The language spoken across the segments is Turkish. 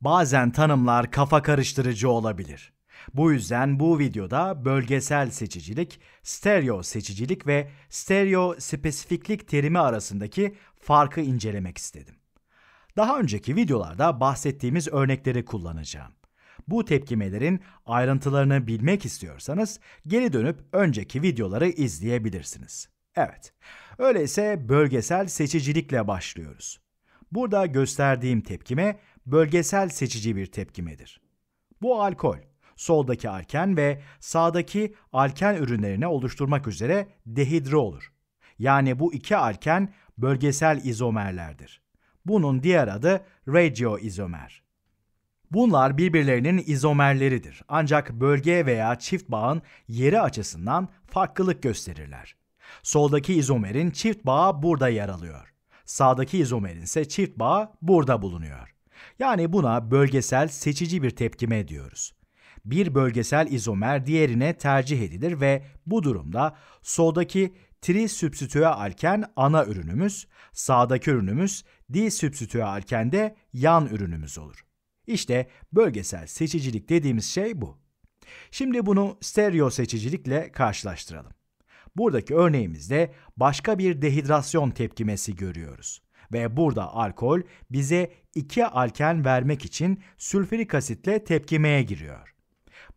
Bazen tanımlar kafa karıştırıcı olabilir. Bu yüzden bu videoda bölgesel seçicilik, stereo seçicilik ve stereo spesifiklik terimi arasındaki farkı incelemek istedim. Daha önceki videolarda bahsettiğimiz örnekleri kullanacağım. Bu tepkimelerin ayrıntılarını bilmek istiyorsanız geri dönüp önceki videoları izleyebilirsiniz. Evet, öyleyse bölgesel seçicilikle başlıyoruz. Burada gösterdiğim tepkime bölgesel seçici bir tepkimedir. Bu alkol, soldaki alken ve sağdaki alken ürünlerine oluşturmak üzere dehidre olur. Yani bu iki alken bölgesel izomerlerdir. Bunun diğer adı radioizomer. Bunlar birbirlerinin izomerleridir ancak bölge veya çift bağın yeri açısından farklılık gösterirler. Soldaki izomerin çift bağı burada yer alıyor. Sağdaki izomerin ise çift bağı burada bulunuyor. Yani buna bölgesel seçici bir tepkime diyoruz. Bir bölgesel izomer diğerine tercih edilir ve bu durumda soldaki tri-substitüyel trisübstitüe alken ana ürünümüz, sağdaki ürünümüz di-substitüyel disübstitüe alken de yan ürünümüz olur. İşte bölgesel seçicilik dediğimiz şey bu. Şimdi bunu stereo seçicilikle karşılaştıralım. Buradaki örneğimizde başka bir dehidrasyon tepkimesi görüyoruz ve burada alkol bize iki alken vermek için sülfürik asitle tepkimeye giriyor.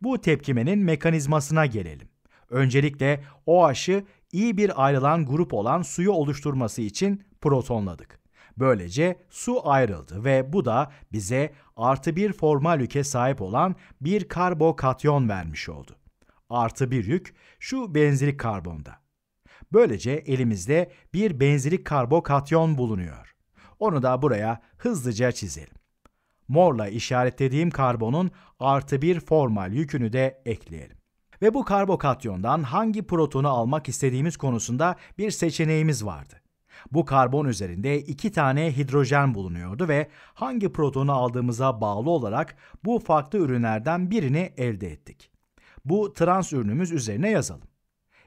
Bu tepkimenin mekanizmasına gelelim. Öncelikle OH'ı iyi bir ayrılan grup olan suyu oluşturması için protonladık. Böylece su ayrıldı ve bu da bize artı bir formal yüke sahip olan bir karbokatyon vermiş oldu. Artı bir yük şu benzilik karbonda. Böylece elimizde bir benzilik karbokatyon bulunuyor. Onu da buraya hızlıca çizelim. Morla işaretlediğim karbonun artı bir formal yükünü de ekleyelim. Ve bu karbokatyondan hangi protonu almak istediğimiz konusunda bir seçeneğimiz vardı. Bu karbon üzerinde iki tane hidrojen bulunuyordu ve hangi protonu aldığımıza bağlı olarak bu farklı ürünlerden birini elde ettik. Bu trans ürünümüz üzerine yazalım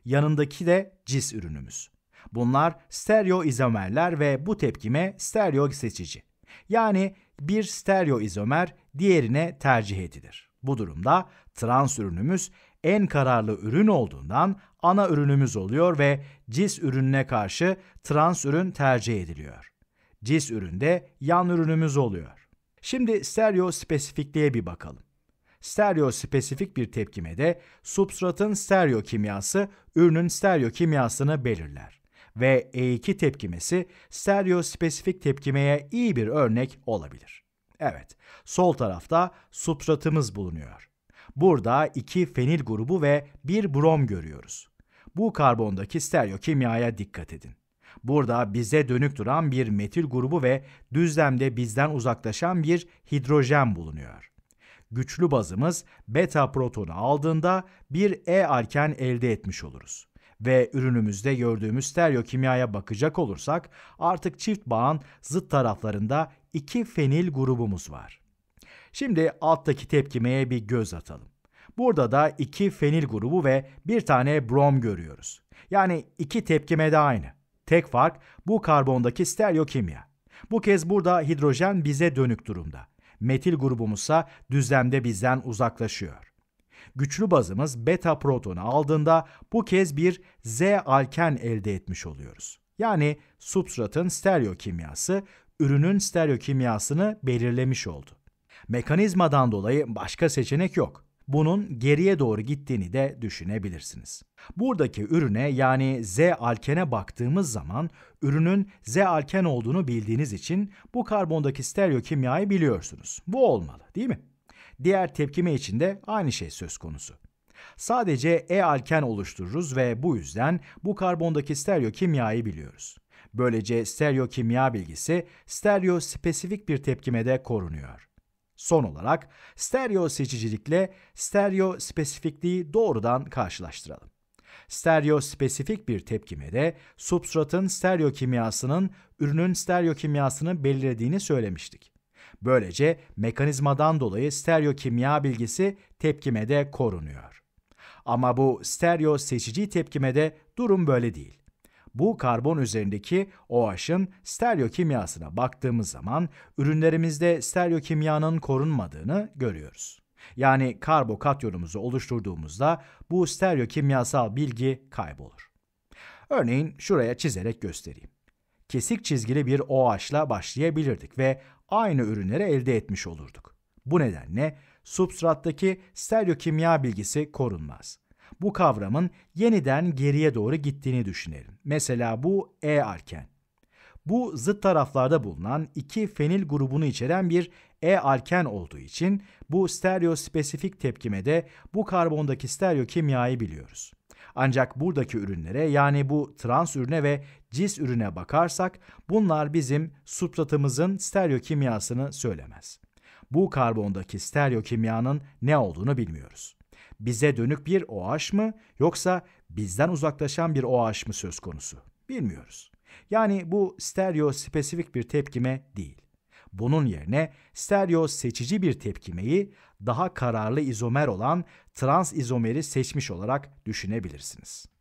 yanındaki de cis ürünümüz. Bunlar stereo izomerler ve bu tepkime stereo seçici. Yani bir stereo izomer diğerine tercih edilir. Bu durumda trans ürünümüz en kararlı ürün olduğundan ana ürünümüz oluyor ve cis ürününe karşı trans ürün tercih ediliyor. Cis üründe yan ürünümüz oluyor. Şimdi stereo spesifikliğe bir bakalım. Stereo spesifik bir tepkimede substratın stereo kimyası ürünün stereo kimyasını belirler ve E2 tepkimesi stereo spesifik tepkimeye iyi bir örnek olabilir. Evet, sol tarafta substratımız bulunuyor. Burada iki fenil grubu ve bir brom görüyoruz. Bu karbondaki stereo kimyaya dikkat edin. Burada bize dönük duran bir metil grubu ve düzlemde bizden uzaklaşan bir hidrojen bulunuyor güçlü bazımız beta protonu aldığında bir E alken elde etmiş oluruz. Ve ürünümüzde gördüğümüz stereokimyaya bakacak olursak artık çift bağın zıt taraflarında iki fenil grubumuz var. Şimdi alttaki tepkimeye bir göz atalım. Burada da iki fenil grubu ve bir tane brom görüyoruz. Yani iki tepkime de aynı. Tek fark bu karbondaki stereokimya. Bu kez burada hidrojen bize dönük durumda metil grubumuzsa düzlemde bizden uzaklaşıyor. Güçlü bazımız beta protonu aldığında bu kez bir Z alken elde etmiş oluyoruz. Yani substratın stereo kimyası ürünün stereo kimyasını belirlemiş oldu. Mekanizmadan dolayı başka seçenek yok bunun geriye doğru gittiğini de düşünebilirsiniz. Buradaki ürüne yani Z alkene baktığımız zaman ürünün Z alken olduğunu bildiğiniz için bu karbondaki stereokimyayı biliyorsunuz. Bu olmalı değil mi? Diğer tepkime için de aynı şey söz konusu. Sadece E alken oluştururuz ve bu yüzden bu karbondaki stereokimyayı biliyoruz. Böylece stereokimya bilgisi stereo spesifik bir tepkimede korunuyor. Son olarak stereo seçicilikle stereo spesifikliği doğrudan karşılaştıralım. Stereo spesifik bir tepkimede substratın stereo kimyasının ürünün stereo kimyasını belirlediğini söylemiştik. Böylece mekanizmadan dolayı stereo kimya bilgisi tepkimede korunuyor. Ama bu stereo seçici tepkimede durum böyle değil. Bu karbon üzerindeki OH'ın stereokimyasına baktığımız zaman ürünlerimizde stereokimyanın korunmadığını görüyoruz. Yani karbokatyonumuzu oluşturduğumuzda bu stereokimyasal bilgi kaybolur. Örneğin şuraya çizerek göstereyim. Kesik çizgili bir OH'la başlayabilirdik ve aynı ürünleri elde etmiş olurduk. Bu nedenle substrattaki stereokimya bilgisi korunmaz bu kavramın yeniden geriye doğru gittiğini düşünelim. Mesela bu e alken. Bu zıt taraflarda bulunan iki fenil grubunu içeren bir e alken olduğu için bu stereospesifik tepkimede bu karbondaki stereo stereokimyayı biliyoruz. Ancak buradaki ürünlere yani bu trans ürüne ve cis ürüne bakarsak bunlar bizim substratımızın stereo kimyasını söylemez. Bu karbondaki stereo kimyanın ne olduğunu bilmiyoruz bize dönük bir OH mı yoksa bizden uzaklaşan bir OH mı söz konusu? Bilmiyoruz. Yani bu stereo spesifik bir tepkime değil. Bunun yerine stereo seçici bir tepkimeyi daha kararlı izomer olan trans izomeri seçmiş olarak düşünebilirsiniz.